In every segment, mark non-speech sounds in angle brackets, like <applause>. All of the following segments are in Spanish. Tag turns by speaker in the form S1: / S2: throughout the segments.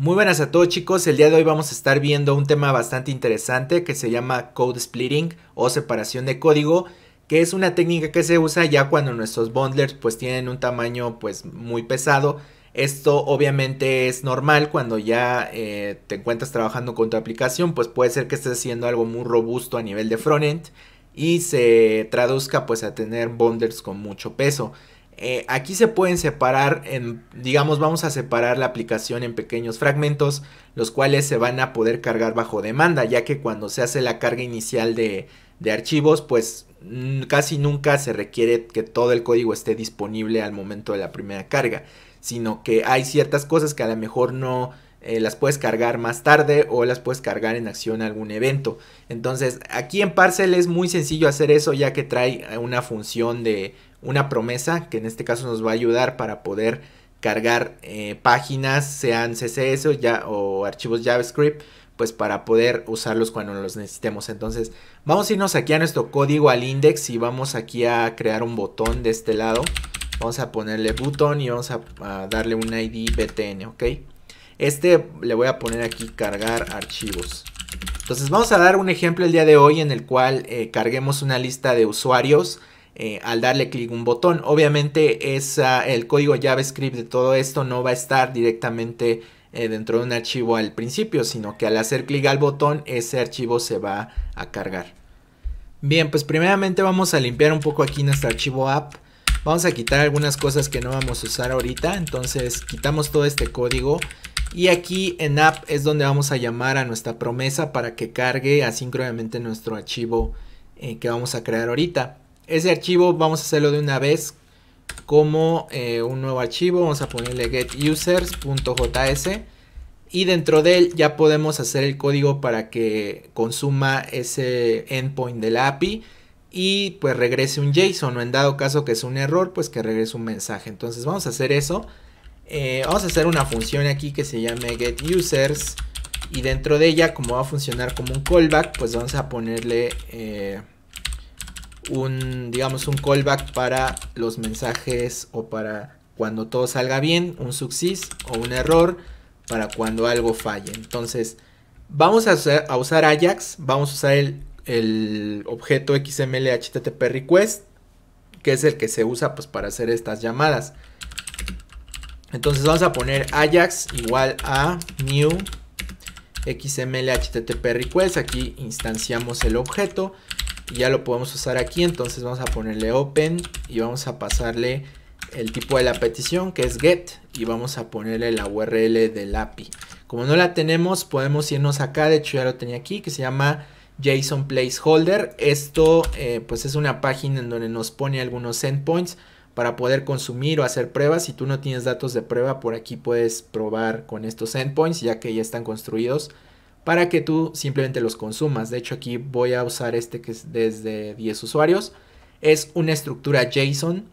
S1: Muy buenas a todos chicos, el día de hoy vamos a estar viendo un tema bastante interesante que se llama code splitting o separación de código, que es una técnica que se usa ya cuando nuestros bundlers pues tienen un tamaño pues muy pesado. Esto obviamente es normal cuando ya eh, te encuentras trabajando con tu aplicación, pues puede ser que estés haciendo algo muy robusto a nivel de frontend y se traduzca pues a tener bundlers con mucho peso. Eh, aquí se pueden separar, en, digamos, vamos a separar la aplicación en pequeños fragmentos, los cuales se van a poder cargar bajo demanda, ya que cuando se hace la carga inicial de, archivos, pues casi nunca se requiere que todo el código esté disponible al momento de la primera carga, sino que hay ciertas cosas que a lo mejor no, eh, las puedes cargar más tarde o las puedes cargar en acción a algún evento. Entonces, aquí en Parcel es muy sencillo hacer eso ya que trae eh, una función de una promesa que en este caso nos va a ayudar para poder cargar eh, páginas, sean CSS o, ya, o archivos JavaScript, pues para poder usarlos cuando los necesitemos. Entonces vamos a irnos aquí a nuestro código al index y vamos aquí a crear un botón de este lado. Vamos a ponerle botón y vamos a, darle un ID btn, ¿ok? Este le voy a poner aquí cargar archivos. Entonces vamos a dar un ejemplo el día de hoy en el cual eh, carguemos una lista de usuarios eh, al darle clic un botón. Obviamente el código JavaScript de todo esto no va a estar directamente eh, dentro de un archivo al principio, sino que al hacer clic al botón ese archivo se va a cargar. Bien, pues primeramente vamos a limpiar un poco aquí nuestro archivo app. Vamos a quitar algunas cosas que no vamos a usar ahorita, entonces quitamos todo este código y aquí en app es donde vamos a llamar a nuestra promesa para que cargue asíncronamente nuestro archivo eh, que vamos a crear ahorita. Ese archivo vamos a hacerlo de una vez como eh, un nuevo archivo. Vamos a ponerle getusers.js y dentro de él ya podemos hacer el código para que consuma ese endpoint de la API y pues regrese un JSON o en dado caso que es un error pues que regrese un mensaje. Entonces vamos a hacer eso. Eh, vamos a hacer una función aquí que se llame getUsers y dentro de ella como va a funcionar como un callback pues vamos a ponerle... Eh, un, digamos, un callback para los mensajes o para cuando todo salga bien, un success o un error para cuando algo falle. Entonces, vamos a usar, Ajax, vamos a usar el, el, objeto XML HTTP request, que es el que se usa pues, para hacer estas llamadas. Entonces vamos a poner Ajax igual a new XML HTTP request, aquí instanciamos el objeto ya lo podemos usar aquí entonces vamos a ponerle open y vamos a pasarle el tipo de la petición que es get y vamos a ponerle la url del API como no la tenemos podemos irnos acá de hecho ya lo tenía aquí que se llama JSON placeholder esto eh, pues es una página en donde nos pone algunos endpoints para poder consumir o hacer pruebas si tú no tienes datos de prueba por aquí puedes probar con estos endpoints ya que ya están construidos para que tú simplemente los consumas. De hecho, aquí voy a usar este que es desde 10 usuarios. Es una estructura JSON.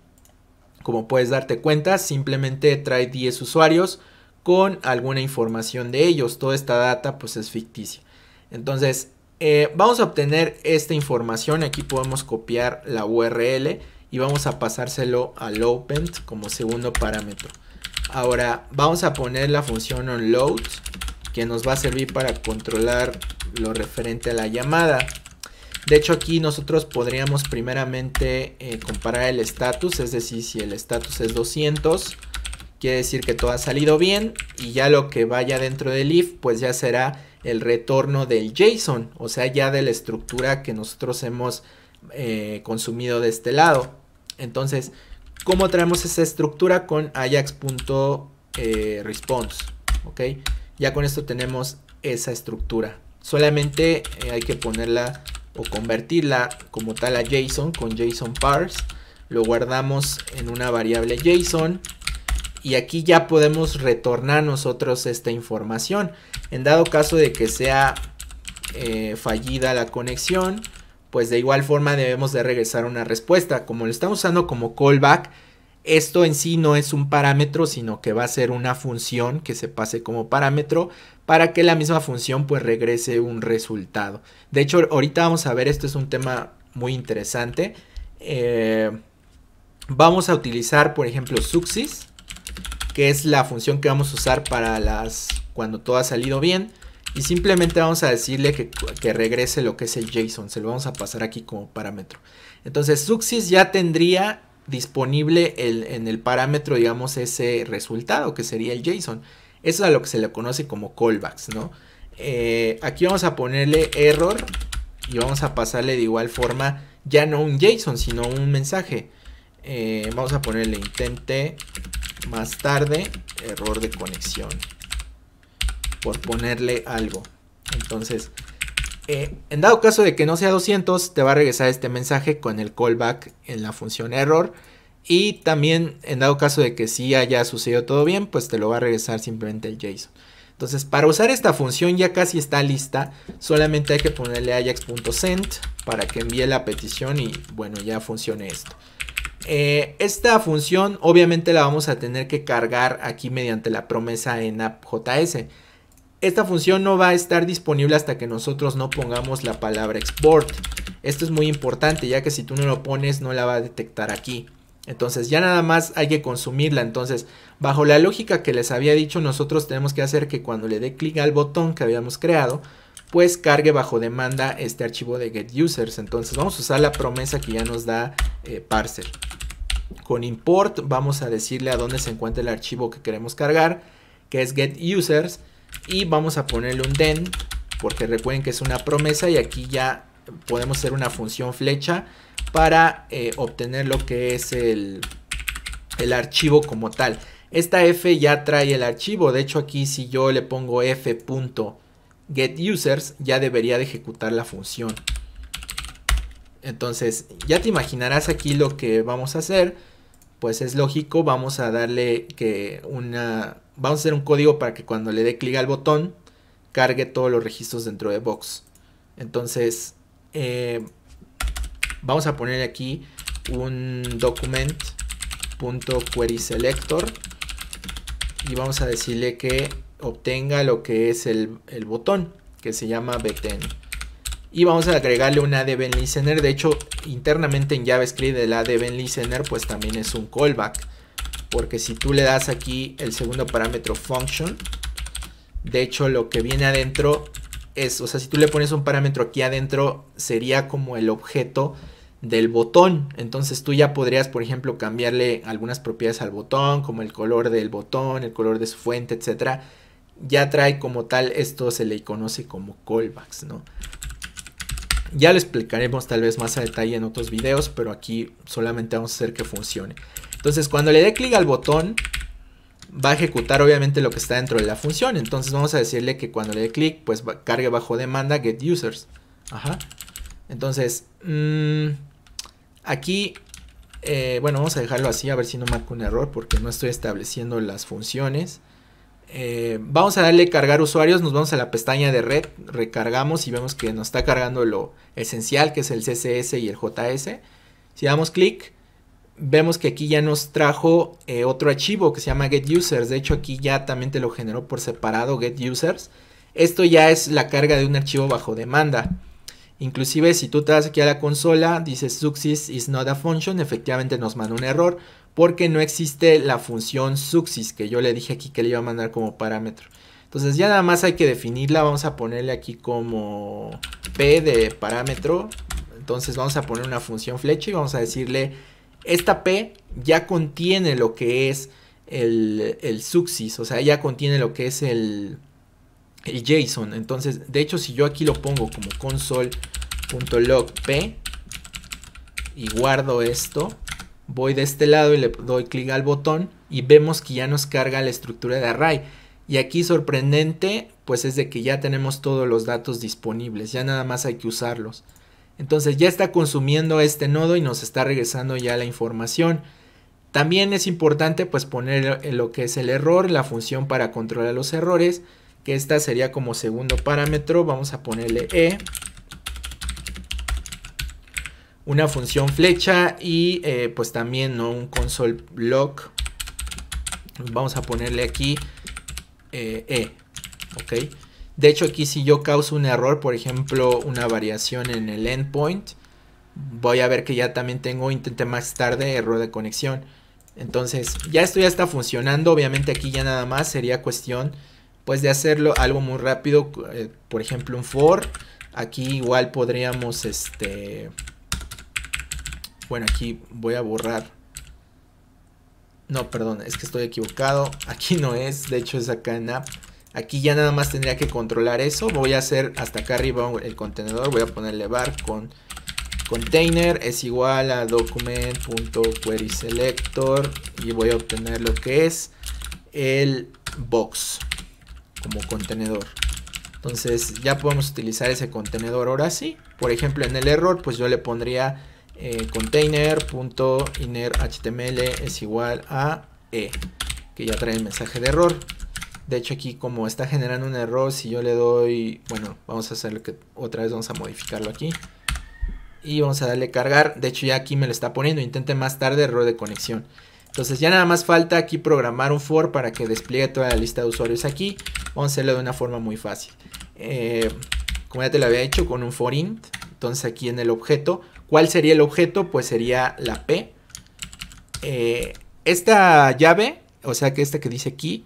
S1: Como puedes darte cuenta, simplemente trae 10 usuarios con alguna información de ellos. Toda esta data pues es ficticia. Entonces, eh, vamos a obtener esta información. Aquí podemos copiar la URL y vamos a pasárselo al open como segundo parámetro. Ahora vamos a poner la función onload que nos va a servir para controlar lo referente a la llamada. De hecho aquí nosotros podríamos primeramente eh, comparar el status, es decir, si el status es 200, quiere decir que todo ha salido bien y ya lo que vaya dentro del if pues ya será el retorno del JSON, o sea ya de la estructura que nosotros hemos eh, consumido de este lado. Entonces, ¿cómo traemos esa estructura con ajax.response? Eh, ok, ya con esto tenemos esa estructura. Solamente eh, hay que ponerla o convertirla como tal a JSON con JSON parse. Lo guardamos en una variable JSON. Y aquí ya podemos retornar nosotros esta información. En dado caso de que sea eh, fallida la conexión, pues de igual forma debemos de regresar una respuesta. Como lo estamos usando como callback, esto en sí no es un parámetro, sino que va a ser una función que se pase como parámetro para que la misma función pues regrese un resultado. De hecho, ahorita vamos a ver, esto es un tema muy interesante. Eh, vamos a utilizar, por ejemplo, suxis, que es la función que vamos a usar para las cuando todo ha salido bien. Y simplemente vamos a decirle que, que, regrese lo que es el JSON. Se lo vamos a pasar aquí como parámetro. Entonces, Suxis ya tendría disponible en el parámetro, digamos, ese resultado, que sería el JSON. Eso es a lo que se le conoce como callbacks, ¿no? Eh, aquí vamos a ponerle error y vamos a pasarle de igual forma ya no un JSON, sino un mensaje. Eh, vamos a ponerle intente más tarde error de conexión por ponerle algo. Entonces, eh, en dado caso de que no sea 200, te va a regresar este mensaje con el callback en la función error. Y también, en dado caso de que sí haya sucedido todo bien, pues te lo va a regresar simplemente el JSON. Entonces, para usar esta función ya casi está lista. Solamente hay que ponerle ajax.send para que envíe la petición y bueno, ya funcione esto. Eh, esta función obviamente la vamos a tener que cargar aquí mediante la promesa en app.js esta función no va a estar disponible hasta que nosotros no pongamos la palabra export. Esto es muy importante ya que si tú no lo pones no la va a detectar aquí. Entonces ya nada más hay que consumirla. Entonces bajo la lógica que les había dicho nosotros tenemos que hacer que cuando le dé clic al botón que habíamos creado pues cargue bajo demanda este archivo de getUsers. Entonces vamos a usar la promesa que ya nos da eh, parser. Con import vamos a decirle a dónde se encuentra el archivo que queremos cargar que es getUsers. users y vamos a ponerle un den porque recuerden que es una promesa y aquí ya podemos hacer una función flecha para eh, obtener lo que es el, el archivo como tal. Esta f ya trae el archivo, de hecho aquí si yo le pongo f.getUsers ya debería de ejecutar la función. Entonces ya te imaginarás aquí lo que vamos a hacer, pues es lógico, vamos a darle que una, vamos a hacer un código para que cuando le dé clic al botón cargue todos los registros dentro de Box. Entonces, eh, vamos a poner aquí un document.querySelector y vamos a decirle que obtenga lo que es el, botón que se llama btn y vamos a agregarle un ADB listener. De hecho, internamente en JavaScript el ADB listener pues también es un callback porque si tú le das aquí el segundo parámetro function, de hecho lo que viene adentro es, o sea, si tú le pones un parámetro aquí adentro, sería como el objeto del botón. Entonces tú ya podrías, por ejemplo, cambiarle algunas propiedades al botón, como el color del botón, el color de su fuente, etc. Ya trae como tal, esto se le conoce como callbacks, ¿no? Ya lo explicaremos tal vez más a detalle en otros videos, pero aquí solamente vamos a hacer que funcione. Entonces cuando le dé clic al botón va a ejecutar obviamente lo que está dentro de la función. Entonces vamos a decirle que cuando le dé clic pues cargue bajo demanda get users. Ajá. Entonces mm, aquí eh, bueno vamos a dejarlo así a ver si no marco un error porque no estoy estableciendo las funciones. Eh, vamos a darle cargar usuarios, nos vamos a la pestaña de red, recargamos y vemos que nos está cargando lo esencial que es el CSS y el JS. Si damos clic, vemos que aquí ya nos trajo eh, otro archivo que se llama getUsers De hecho, aquí ya también te lo generó por separado getUsers, Esto ya es la carga de un archivo bajo demanda. Inclusive si tú te vas aquí a la consola, dices suxis is not a function, efectivamente nos manda un error porque no existe la función success que yo le dije aquí que le iba a mandar como parámetro. Entonces ya nada más hay que definirla, vamos a ponerle aquí como p de parámetro, entonces vamos a poner una función flecha y vamos a decirle esta P ya contiene lo que es el, el Suxis, o sea, ya contiene lo que es el, el JSON. Entonces, de hecho, si yo aquí lo pongo como console.log P y guardo esto, voy de este lado y le doy clic al botón y vemos que ya nos carga la estructura de array. Y aquí sorprendente, pues es de que ya tenemos todos los datos disponibles, ya nada más hay que usarlos. Entonces ya está consumiendo este nodo y nos está regresando ya la información. También es importante pues poner lo que es el error, la función para controlar los errores, que esta sería como segundo parámetro, vamos a ponerle E. Una función flecha y eh, pues también ¿no? un console block Vamos a ponerle aquí eh, E. ¿ok? De hecho, aquí si yo causo un error, por ejemplo, una variación en el endpoint, voy a ver que ya también tengo, intenté más tarde, error de conexión. Entonces, ya esto ya está funcionando. Obviamente aquí ya nada más sería cuestión, pues, de hacerlo algo muy rápido. Eh, por ejemplo, un for. Aquí igual podríamos, este... Bueno, aquí voy a borrar. No, perdón, es que estoy equivocado. <laughs> Aquí no es, de hecho es acá en app. Aquí ya nada más tendría que controlar eso. Voy a hacer hasta acá arriba el contenedor. Voy a ponerle bar con container es igual a document.querySelector y voy a obtener lo que es el box como contenedor. Entonces ya podemos utilizar ese contenedor ahora sí. Por ejemplo en el error pues yo le pondría eh, container.innerHTML es igual a E que ya trae el mensaje de error. De hecho aquí como está generando un error, si yo le doy, bueno, vamos a hacer que otra vez vamos a modificarlo aquí. Y vamos a darle cargar, de hecho ya aquí me lo está poniendo, intente más tarde error de conexión. Entonces ya nada más falta aquí programar un for para que despliegue toda la lista de usuarios aquí. Vamos a hacerlo de una forma muy fácil. Eh, como ya te lo había hecho con un for int. Entonces aquí en el objeto. ¿Cuál sería el objeto? Pues sería la P. Eh, esta llave, o sea que esta que dice aquí,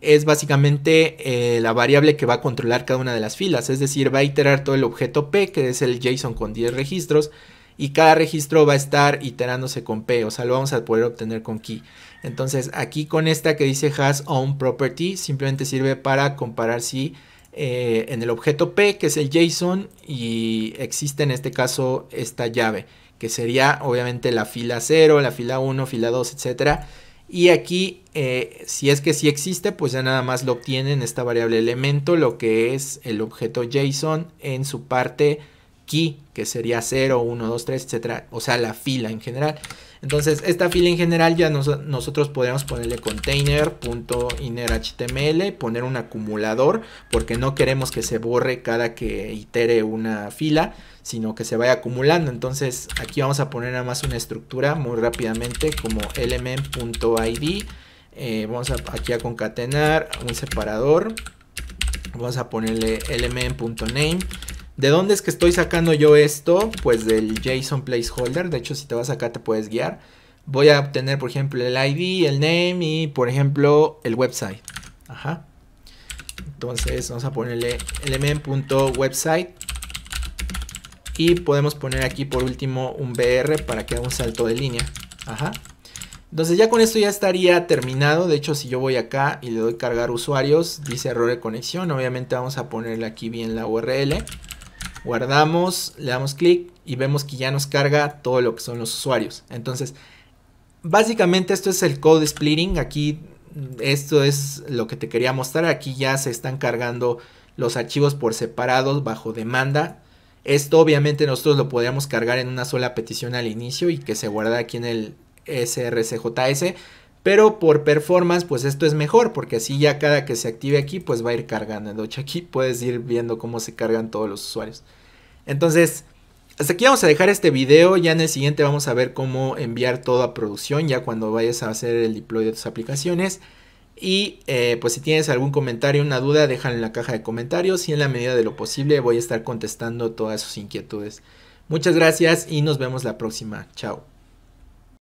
S1: es básicamente eh, la variable que va a controlar cada una de las filas, es decir, va a iterar todo el objeto P, que es el JSON con 10 registros, y cada registro va a estar iterándose con P, o sea, lo vamos a poder obtener con key. Entonces, aquí con esta que dice has own property, simplemente sirve para comparar si eh, en el objeto P, que es el JSON, y existe en este caso esta llave, que sería obviamente la fila 0, la fila 1, fila 2, etcétera y aquí, eh, si es que sí existe, pues ya nada más lo obtiene en esta variable elemento, lo que es el objeto JSON en su parte key, que sería 0, 1, 2, 3, etcétera, o sea, la fila en general. Entonces esta fila en general ya nosotros podríamos ponerle container.innerHTML, poner un acumulador porque no queremos que se borre cada que itere una fila, sino que se vaya acumulando. Entonces aquí vamos a poner nada más una estructura muy rápidamente como element.id. Eh, vamos aquí a concatenar un separador. Vamos a ponerle element.name ¿De dónde es que estoy sacando yo esto? Pues del JSON placeholder. De hecho, si te vas acá te puedes guiar. Voy a obtener, por ejemplo, el ID, el name y, por ejemplo, el website. Ajá. Entonces, vamos a ponerle element.website. Y podemos poner aquí, por último, un BR para que haga un salto de línea. Ajá. Entonces ya con esto ya estaría terminado. De hecho, si yo voy acá y le doy cargar usuarios, dice error de conexión. Obviamente vamos a ponerle aquí bien la URL guardamos, le damos clic y vemos que ya nos carga todo lo que son los usuarios. Entonces, básicamente esto es el code splitting. Aquí esto es lo que te quería mostrar. Aquí ya se están cargando los archivos por separados bajo demanda. Esto obviamente nosotros lo podríamos cargar en una sola petición al inicio y que se guarda aquí en el SRCJS pero por performance, pues esto es mejor, porque así ya cada que se active aquí, pues va a ir cargando. Entonces aquí puedes ir viendo cómo se cargan todos los usuarios. Entonces, hasta aquí vamos a dejar este video. Ya en el siguiente vamos a ver cómo enviar todo a producción, ya cuando vayas a hacer el deploy de tus aplicaciones. Y eh, pues si tienes algún comentario, una duda, déjalo en la caja de comentarios y en la medida de lo posible voy a estar contestando todas sus inquietudes. Muchas gracias y nos vemos la próxima. Chao.